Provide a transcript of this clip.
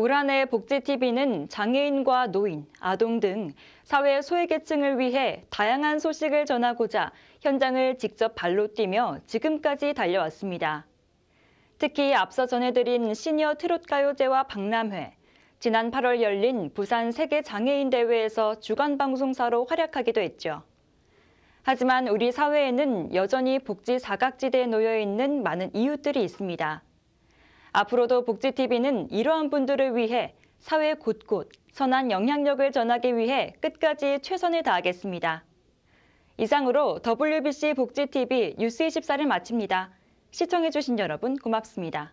올 한해 복지TV는 장애인과 노인, 아동 등 사회 소외계층을 위해 다양한 소식을 전하고자 현장을 직접 발로 뛰며 지금까지 달려왔습니다. 특히 앞서 전해드린 시니어 트롯 가요제와 박람회, 지난 8월 열린 부산 세계장애인대회에서 주간방송사로 활약하기도 했죠. 하지만 우리 사회에는 여전히 복지 사각지대에 놓여 있는 많은 이웃들이 있습니다. 앞으로도 복지TV는 이러한 분들을 위해 사회 곳곳 선한 영향력을 전하기 위해 끝까지 최선을 다하겠습니다. 이상으로 WBC 복지TV 뉴스24를 마칩니다. 시청해주신 여러분 고맙습니다.